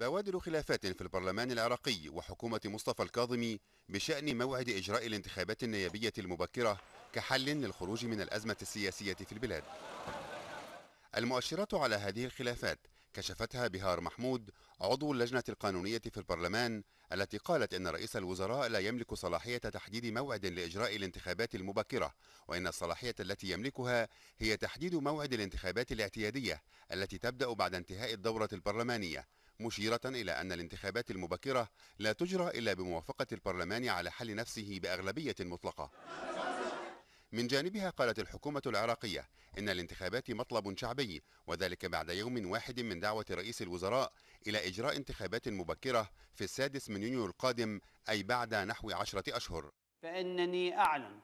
بوادر خلافات في البرلمان العراقي وحكومة مصطفى الكاظمي بشأن موعد إجراء الانتخابات النيابية المبكرة كحل للخروج من الأزمة السياسية في البلاد المؤشرات على هذه الخلافات كشفتها بهار محمود عضو اللجنة القانونية في البرلمان التي قالت إن رئيس الوزراء لا يملك صلاحية تحديد موعد لإجراء الانتخابات المبكرة وإن الصلاحية التي يملكها هي تحديد موعد الانتخابات الاعتيادية التي تبدأ بعد انتهاء الدورة البرلمانية مشيرة إلى أن الانتخابات المبكرة لا تجرى إلا بموافقة البرلمان على حل نفسه بأغلبية مطلقة من جانبها قالت الحكومة العراقية إن الانتخابات مطلب شعبي وذلك بعد يوم واحد من دعوة رئيس الوزراء إلى إجراء انتخابات مبكرة في السادس من يونيو القادم أي بعد نحو عشرة أشهر فإنني أعلن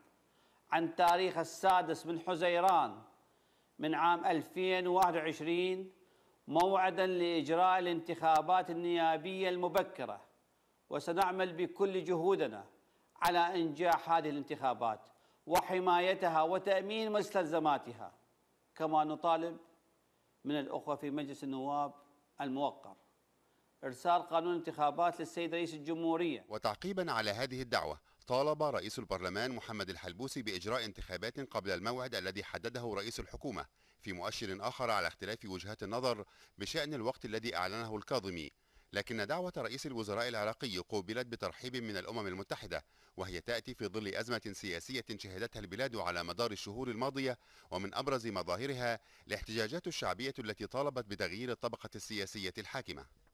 عن تاريخ السادس من حزيران من عام 2021 موعدا لاجراء الانتخابات النيابيه المبكره وسنعمل بكل جهودنا على انجاح هذه الانتخابات وحمايتها وتامين مستلزماتها كما نطالب من الاخوه في مجلس النواب الموقر ارسال قانون انتخابات للسيد رئيس الجمهوريه وتعقيبا على هذه الدعوه طالب رئيس البرلمان محمد الحلبوسي باجراء انتخابات قبل الموعد الذي حدده رئيس الحكومه في مؤشر آخر على اختلاف وجهات النظر بشأن الوقت الذي أعلنه الكاظمي لكن دعوة رئيس الوزراء العراقي قوبلت بترحيب من الأمم المتحدة وهي تأتي في ظل أزمة سياسية شهدتها البلاد على مدار الشهور الماضية ومن أبرز مظاهرها الاحتجاجات الشعبية التي طالبت بتغيير الطبقة السياسية الحاكمة